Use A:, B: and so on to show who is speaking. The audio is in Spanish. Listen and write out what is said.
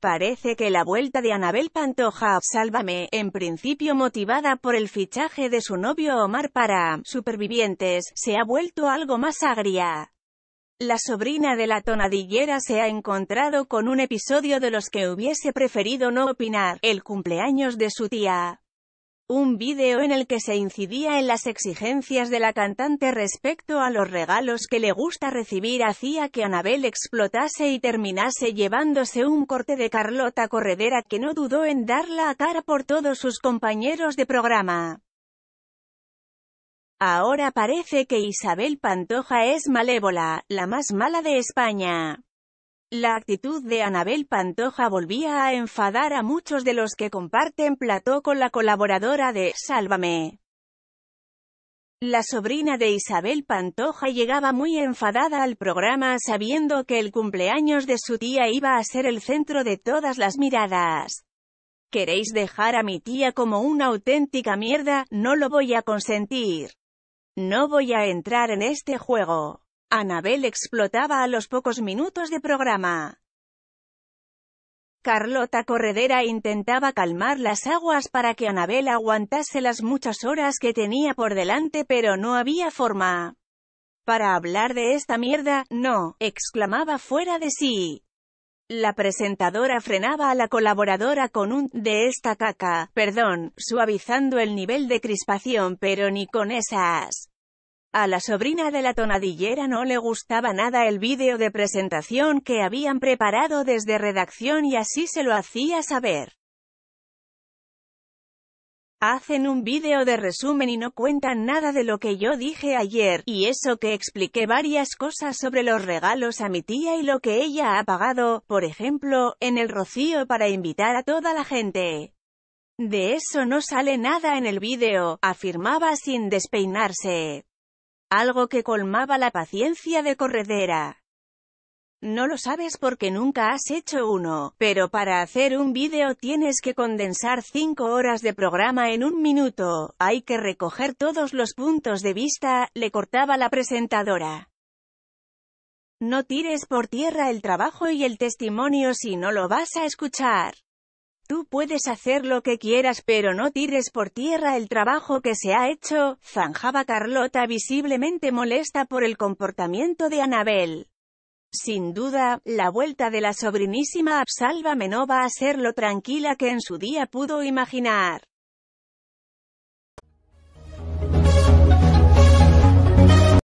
A: Parece que la vuelta de Anabel Pantoja a Sálvame, en principio motivada por el fichaje de su novio Omar para Supervivientes, se ha vuelto algo más agria. La sobrina de la tonadillera se ha encontrado con un episodio de los que hubiese preferido no opinar, el cumpleaños de su tía un vídeo en el que se incidía en las exigencias de la cantante respecto a los regalos que le gusta recibir hacía que Anabel explotase y terminase llevándose un corte de Carlota Corredera que no dudó en darla a cara por todos sus compañeros de programa. Ahora parece que Isabel Pantoja es malévola, la más mala de España. La actitud de Anabel Pantoja volvía a enfadar a muchos de los que comparten plató con la colaboradora de Sálvame. La sobrina de Isabel Pantoja llegaba muy enfadada al programa sabiendo que el cumpleaños de su tía iba a ser el centro de todas las miradas. ¿Queréis dejar a mi tía como una auténtica mierda? No lo voy a consentir. No voy a entrar en este juego. Anabel explotaba a los pocos minutos de programa. Carlota Corredera intentaba calmar las aguas para que Anabel aguantase las muchas horas que tenía por delante pero no había forma. Para hablar de esta mierda, no, exclamaba fuera de sí. La presentadora frenaba a la colaboradora con un «de esta caca», perdón, suavizando el nivel de crispación pero ni con esas. A la sobrina de la tonadillera no le gustaba nada el vídeo de presentación que habían preparado desde redacción y así se lo hacía saber. Hacen un vídeo de resumen y no cuentan nada de lo que yo dije ayer, y eso que expliqué varias cosas sobre los regalos a mi tía y lo que ella ha pagado, por ejemplo, en el rocío para invitar a toda la gente. De eso no sale nada en el vídeo, afirmaba sin despeinarse algo que colmaba la paciencia de Corredera. No lo sabes porque nunca has hecho uno, pero para hacer un vídeo tienes que condensar cinco horas de programa en un minuto, hay que recoger todos los puntos de vista, le cortaba la presentadora. No tires por tierra el trabajo y el testimonio si no lo vas a escuchar. Tú puedes hacer lo que quieras pero no tires por tierra el trabajo que se ha hecho, zanjaba Carlota visiblemente molesta por el comportamiento de Anabel. Sin duda, la vuelta de la sobrinísima Absalva Menova va a ser lo tranquila que en su día pudo imaginar.